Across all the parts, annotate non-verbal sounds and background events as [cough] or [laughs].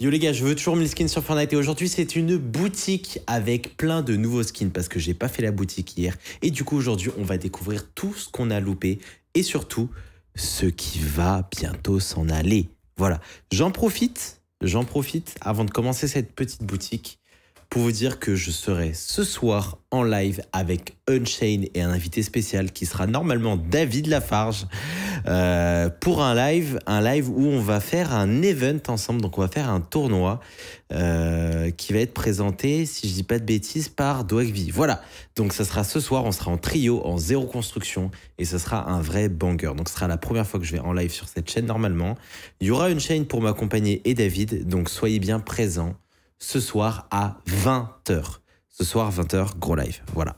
Yo les gars, je veux toujours mes skins sur Fortnite et aujourd'hui c'est une boutique avec plein de nouveaux skins parce que j'ai pas fait la boutique hier et du coup aujourd'hui on va découvrir tout ce qu'on a loupé et surtout ce qui va bientôt s'en aller. Voilà, j'en profite, j'en profite avant de commencer cette petite boutique pour vous dire que je serai ce soir en live avec Unchain et un invité spécial qui sera normalement David Lafarge euh, pour un live, un live où on va faire un event ensemble, donc on va faire un tournoi euh, qui va être présenté, si je dis pas de bêtises, par Doigvi. Voilà, donc ça sera ce soir, on sera en trio, en zéro construction et ce sera un vrai banger. Donc ce sera la première fois que je vais en live sur cette chaîne normalement. Il y aura une pour m'accompagner et David, donc soyez bien présents ce soir à 20h. Ce soir, 20h, gros live. Voilà.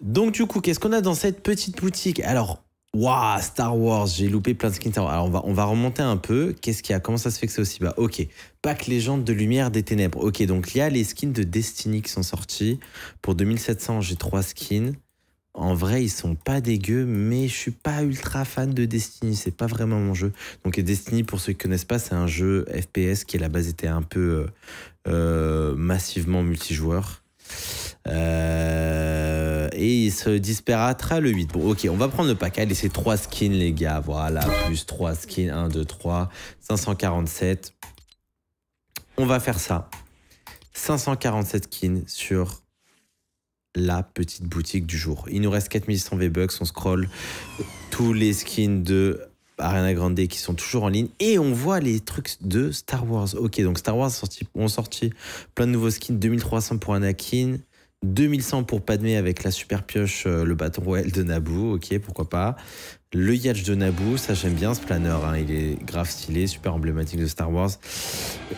Donc, du coup, qu'est-ce qu'on a dans cette petite boutique Alors, waouh, Star Wars, j'ai loupé plein de skins Alors, on va, on va remonter un peu. Qu'est-ce qu'il y a Comment ça se fait que c'est aussi bas Ok, pack légende de lumière des ténèbres. Ok, donc il y a les skins de Destiny qui sont sortis. Pour 2700, j'ai trois skins. En vrai, ils sont pas dégueux, mais je suis pas ultra fan de Destiny. C'est pas vraiment mon jeu. Donc Destiny, pour ceux qui connaissent pas, c'est un jeu FPS qui à la base était un peu euh, euh, massivement multijoueur. Euh, et il se disparaîtra le 8. Bon, ok, on va prendre le pack. Allez, c'est 3 skins, les gars. Voilà, plus 3 skins. 1, 2, 3, 547. On va faire ça. 547 skins sur la petite boutique du jour. Il nous reste 4100 V-Bucks, on scroll tous les skins de Ariana Grande qui sont toujours en ligne et on voit les trucs de Star Wars. Ok, donc Star Wars sorti, ont sorti plein de nouveaux skins, 2300 pour Anakin, 2100 pour Padmé avec la super pioche, euh, le bâton royal de Naboo, ok, pourquoi pas. Le Yatch de Naboo, ça j'aime bien ce planeur, hein. il est grave stylé, super emblématique de Star Wars.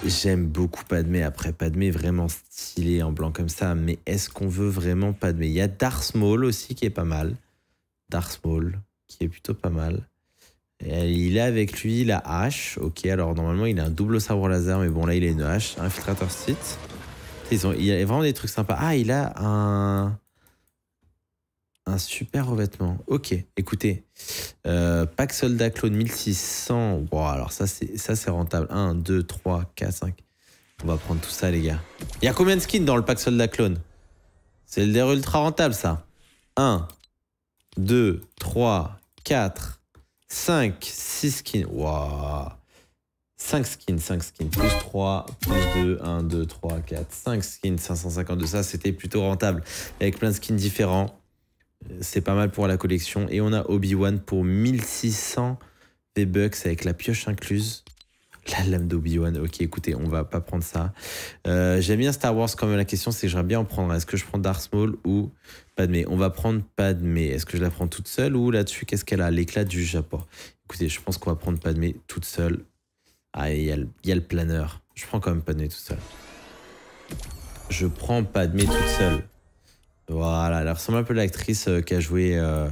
J'aime beaucoup Padmé, après Padmé vraiment stylé en blanc comme ça, mais est-ce qu'on veut vraiment Padmé Il y a Darth Maul aussi qui est pas mal. Darth Maul, qui est plutôt pas mal. il a avec lui la hache, ok, alors normalement il a un double sabre laser, mais bon là il a une hache, infiltrateur Sith il y a vraiment des trucs sympas. Ah, il a un. Un super revêtement. Ok, écoutez. Euh, pack Soldat Clone 1600. Wow, alors ça, c'est rentable. 1, 2, 3, 4, 5. On va prendre tout ça, les gars. Il y a combien de skins dans le pack Soldat Clone C'est le ultra rentable, ça. 1, 2, 3, 4, 5, 6 skins. Waouh 5 skins, 5 skins, plus 3, plus 2, 1, 2, 3, 4, 5 skins, de ça c'était plutôt rentable. Avec plein de skins différents, euh, c'est pas mal pour la collection. Et on a Obi-Wan pour 1600 V-Bucks avec la pioche incluse. La lame d'Obi-Wan, ok écoutez, on va pas prendre ça. Euh, j'aime bien Star Wars quand même, la question c'est que j'aimerais bien en prendre. Est-ce que je prends Darth Maul ou Padmé On va prendre Padmé. Est-ce que je la prends toute seule ou là-dessus, qu'est-ce qu'elle a L'éclat du Japon. Écoutez, je pense qu'on va prendre Padmé toute seule ah, il y, a le planeur. Je prends quand même Padmé tout seul. Je prends Padmé toute seule. Voilà, elle ressemble un peu à l'actrice euh, qui a joué euh,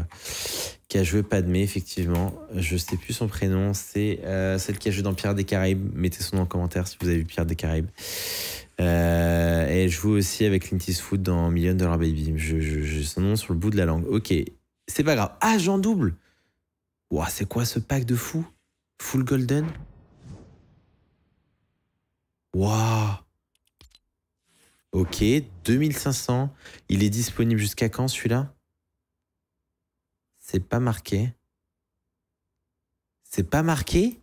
qui a joué Padmé, effectivement. Je sais plus son prénom, c'est euh, celle qui a joué dans Pierre des Caraïbes. Mettez son nom en commentaire si vous avez vu Pierre des Caraïbes. et elle joue aussi avec Clint Eastwood dans Million Dollar Baby. J'ai je, son nom sur le bout de la langue. Ok, c'est pas grave. Ah, j'en double Waouh, c'est quoi ce pack de fou Full Golden Waouh Ok, 2500. Il est disponible jusqu'à quand celui-là C'est pas marqué. C'est pas marqué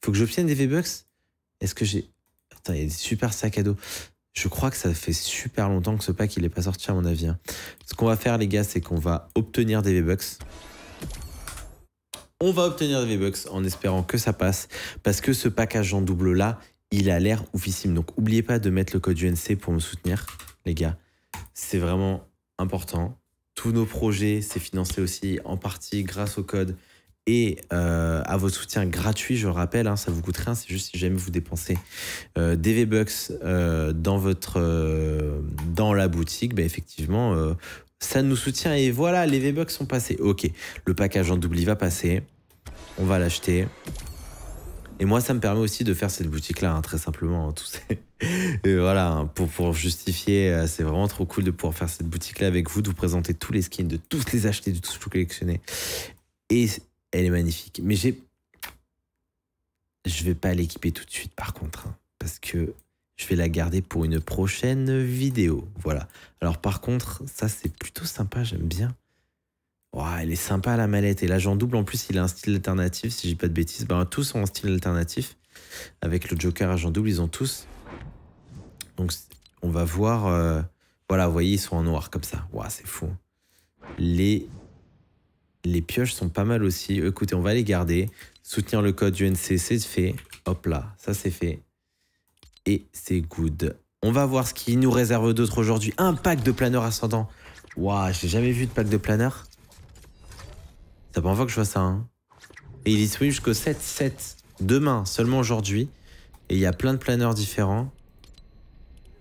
Faut que j'obtienne des V-Bucks Est-ce que j'ai... Attends, il y a des super sacs à dos. Je crois que ça fait super longtemps que ce pack il est pas sorti à mon avis. Hein. Ce qu'on va faire les gars, c'est qu'on va obtenir des V-Bucks. On va obtenir des V-Bucks en espérant que ça passe parce que ce package en double là, il a l'air oufissime. Donc, n'oubliez pas de mettre le code UNC pour me soutenir, les gars. C'est vraiment important. Tous nos projets, c'est financé aussi en partie grâce au code et euh, à votre soutien gratuit, je le rappelle, ça hein, ça vous coûte rien, c'est juste si jamais vous dépensez euh, des V-Bucks euh, dans, votre, dans la boutique, ben, effectivement, ça nous soutient et voilà, les V-Bucks sont passés. Ok, le package en double va passer, on va l'acheter, et moi, ça me permet aussi de faire cette boutique-là, hein, très simplement. Hein, tout [laughs] et voilà, hein, pour, pour justifier, euh, c'est vraiment trop cool de pouvoir faire cette boutique-là avec vous, de vous présenter tous les skins, de tous les acheter, de tous les collectionner. Et elle est magnifique. Mais je Je vais pas l'équiper tout de suite, par contre, parce que je vais la garder pour une prochaine vidéo. Voilà. Alors, par contre, ça, c'est plutôt sympa, j'aime bien elle est sympa la mallette. Et l'agent double, en plus, il a un style alternatif, si j'ai pas de bêtises. Ben, tous ont un style alternatif. Avec le Joker agent double, ils ont tous. Donc, on va voir. Euh, voilà, vous voyez, ils sont en noir comme ça. waouh c'est fou. Les... les pioches sont pas mal aussi. Écoutez, on va les garder. Soutenir le code UNC, c'est fait. Hop là, ça c'est fait. Et c'est good. On va voir ce qui nous réserve d'autre aujourd'hui. Un pack de planeur ascendant. Waouh, j'ai jamais vu de pack de planeur c'est pas première que je vois ça. Hein. Et il est disponible jusqu'au 7-7. Demain, seulement aujourd'hui. Et il y a plein de planeurs différents.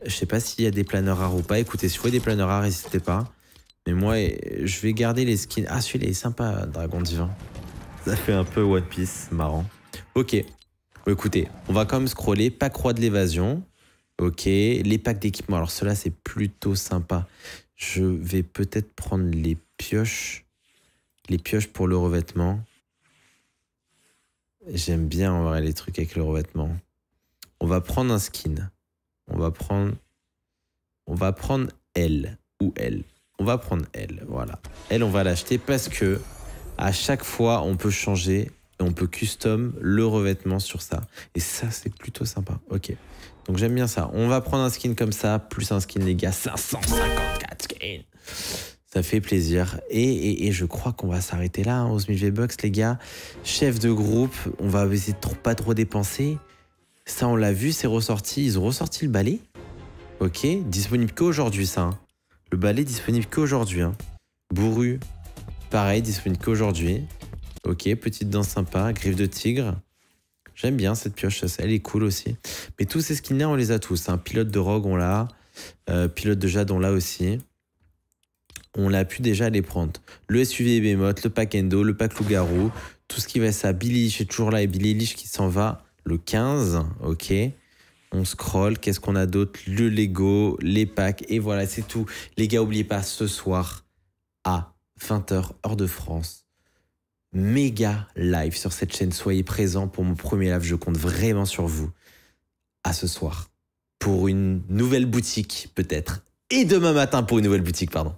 Je sais pas s'il y a des planeurs rares ou pas. Écoutez, si vous voyez des planeurs rares, n'hésitez pas. Mais moi, je vais garder les skins. Ah, celui-là est sympa, Dragon Divin. Ça fait un peu One Piece, marrant. Ok. écoutez, on va quand même scroller. Pack Roi de l'évasion. Ok. Les packs d'équipement. Alors, cela, c'est plutôt sympa. Je vais peut-être prendre les pioches les pioches pour le revêtement. J'aime bien en les trucs avec le revêtement. On va prendre un skin. On va prendre. On va prendre elle ou elle. On va prendre elle, voilà. Elle, on va l'acheter parce que à chaque fois, on peut changer et on peut custom le revêtement sur ça. Et ça, c'est plutôt sympa. Ok. Donc j'aime bien ça. On va prendre un skin comme ça, plus un skin, les gars. 554 skins. Ça fait plaisir. Et, je crois qu'on va s'arrêter là, hein, aux V-Bucks, les gars. Chef de groupe, on va essayer de trop, pas trop dépenser. Ça, on l'a vu, c'est ressorti. Ils ont ressorti le balai. Ok, disponible qu'aujourd'hui, ça. Hein. Le balai disponible qu'aujourd'hui. Hein. Bourru, pareil, disponible qu'aujourd'hui. Ok, petite danse sympa, griffe de tigre. J'aime bien cette pioche, elle est cool aussi. Mais tous ces skins on les a tous. Pilote de Rogue, on l'a. Euh, pilote de Jade, on l'a aussi on l'a pu déjà les prendre. Le SUV Behemoth, le pack Endo, le pack Lugaro, tout ce qui va ça. Billy Lish est toujours là et Billy qui s'en va le 15. Ok. On scroll. Qu'est-ce qu'on a d'autre Le Lego, les packs. Et voilà, c'est tout. Les gars, n'oubliez pas ce soir à 20h, heure de France. Méga live sur cette chaîne. Soyez présents pour mon premier live. Je compte vraiment sur vous. À ce soir. Pour une nouvelle boutique, peut-être. Et demain matin pour une nouvelle boutique, pardon.